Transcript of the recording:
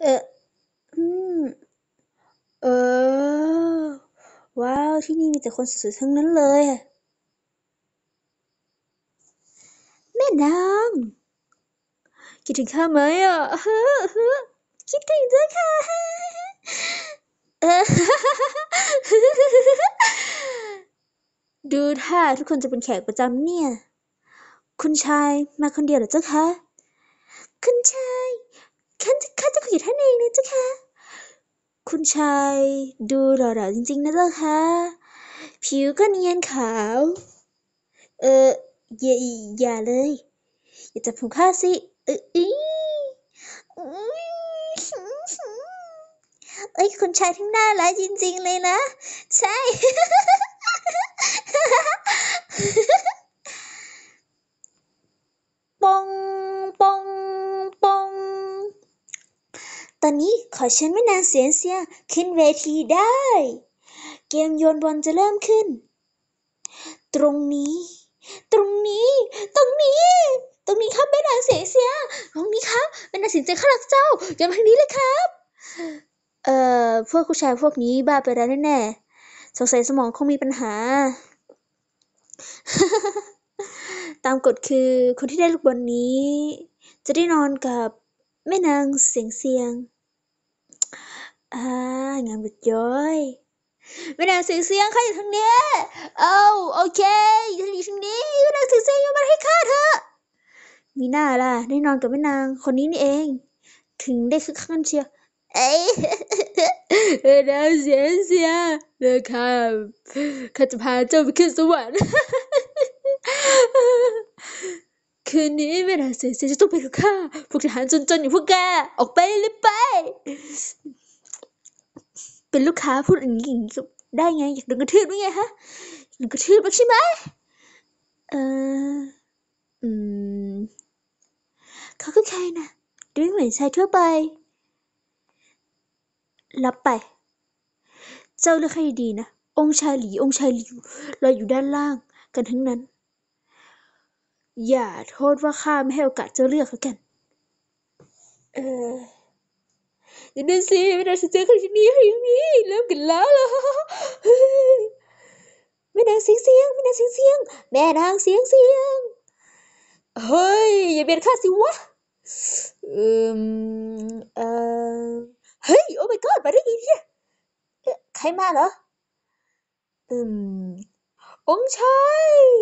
เออ อืม เออ ว้าว ที่นี่มีแต่คนสวยๆทั้งนั้นเลย แม่นางคิดถึงข้าไหมอ่ะคิดถึงด้วยค่ะดูท่าทุกคนจะเป็นแขกประจำเนี่ย คุณชายมาคนเดียวหรือเจ้าคะ คุณชายข้าจะข้าจะขีดท่านเองนะเจ้าคะคุณชายดูหล่อๆจริงๆ นะเจ้าคะผิวก็เนียนขาว เอออย่าอย่าเลยอย่าจับผมข้าสิเอออีเอ้ยคุณชายทั้งหน้าล้จริงๆเลยนะ ใช่ตอนนี้ขอเชิญแม่นางเสียนเซียขึ้นเวทีได้ เกมโยนบอลจะเริ่มขึ้น ตรงนี้ ตรงนี้ตรงนี้ ตรงนี้ครับแม่นางเสียงเซียตรงนี้ครับแม่นางเสีินียข้ารักเจ้าโยนางทางนี้เลยครับเอ่อพวกผู้ชายพวกนี้บ้าไปแล้วแน่ๆสงสัยสมองคงมีปัญหา ตามกฎคือคนที่ได้ลูกบอลนนี้ จะได้นอนกับแม่นางเสียงเสียงอ่างานบุดจอยไม่าสื่อเสียงข้าอยู่ทางนี้เอ้าโอเคอยู่ทางนี้ทางนี้เวลาสื่อเสียงยมาให้ข้าเถอะมีหน้าล่ะได้นอนกับแม่นางคนนี้นี่เอง ถึงได้คึกคักกันเชียวเอ้ยน้าเสียงเสียเลยคับข้าจะพาเจ้าไปขึ้นสวรรค์คืนนี้เวลาเสียเสียงจะต้องไปกับข้าพวกทหารจนๆอย่างพวกแกออกไปเลยไปเป็นลูกค้าพูดอย่างนี้่งได้ไงอยากโดนกระทืบด้วยไงฮะโดนกระทืบาใช่ไหมเอออืมเขาคือใครนะดูเหมือนชายทั่วไปรับไป เจ้าเลือกให้ดีนะองค์ชายหลีองค์ชายหลิวเราอยู่ด้านล่างกันทั้งนั้นอย่าโทษว่าข้าไม่ให้โอกาสเจ้าเลือกแล้วกันเอออย่าดินสิไม่ได้สิเจอครที่นี่คร้นี้เริ่มกันแล้วล้ะแม่นางเสียงเสียงแม่นางเสียงเสียงแม่นางเสียงเสียง เฮ้ย อย่าเบียดข้าสิวะ อืมเออเฮ้ย โอ้ my god มาได้ยินเนี่ย ใครมาเหรออืมองชาย